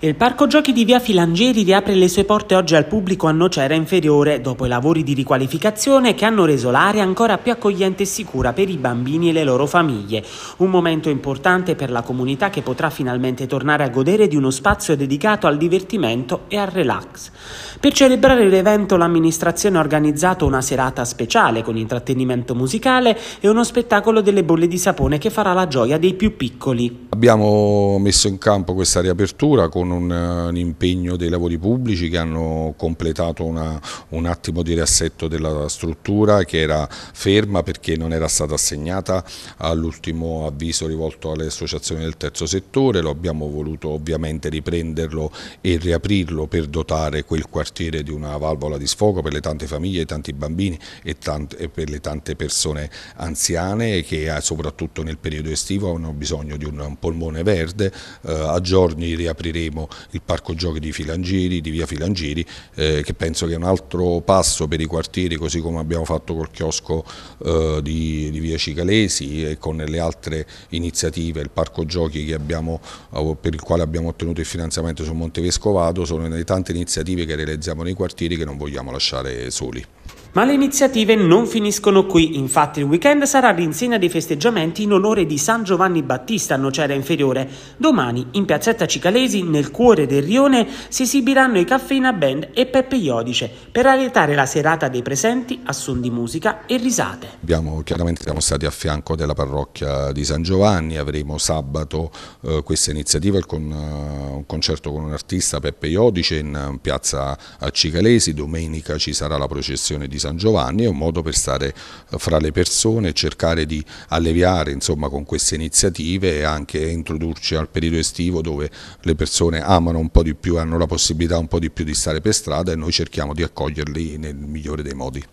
Il parco giochi di via Filangieri riapre le sue porte oggi al pubblico a Nocera Inferiore dopo i lavori di riqualificazione che hanno reso l'area ancora più accogliente e sicura per i bambini e le loro famiglie. Un momento importante per la comunità che potrà finalmente tornare a godere di uno spazio dedicato al divertimento e al relax. Per celebrare l'evento l'amministrazione ha organizzato una serata speciale con intrattenimento musicale e uno spettacolo delle bolle di sapone che farà la gioia dei più piccoli. Abbiamo messo in campo questa riapertura con un, un impegno dei lavori pubblici che hanno completato una, un attimo di riassetto della struttura che era ferma perché non era stata assegnata all'ultimo avviso rivolto alle associazioni del terzo settore, lo abbiamo voluto ovviamente riprenderlo e riaprirlo per dotare quel quartiere di una valvola di sfogo per le tante famiglie, tanti bambini e, tante, e per le tante persone anziane che eh, soprattutto nel periodo estivo hanno bisogno di un, un po' polmone verde, eh, a giorni riapriremo il parco giochi di Filangiri, di via Filangiri, eh, che penso che è un altro passo per i quartieri, così come abbiamo fatto col chiosco eh, di, di, via Cicalesi e con le altre iniziative, il parco giochi abbiamo, eh, per il quale abbiamo ottenuto il finanziamento su Montevescovato, sono le tante iniziative che realizziamo nei quartieri che non vogliamo lasciare soli. Ma le iniziative non finiscono qui, infatti il weekend sarà l'insegna dei festeggiamenti in onore di San Giovanni Battista a Nocera Inferiore. Domani, in piazzetta Cicalesi, nel cuore del rione, si esibiranno i Caffeina Band e Peppe Iodice per allietare la serata dei presenti a son di musica e risate. Abbiamo, chiaramente siamo stati a fianco della parrocchia di San Giovanni, avremo sabato eh, questa iniziativa con eh, un concerto con un artista Peppe Iodice in, in piazza Cicalesi, domenica ci sarà la processione di San San Giovanni, è un modo per stare eh, fra le persone, cercare di alleviare insomma, con queste iniziative e anche introdurci al periodo estivo dove le persone amano un po' di più, hanno la possibilità un po' di più di stare per strada e noi cerchiamo di accoglierli nel migliore dei modi.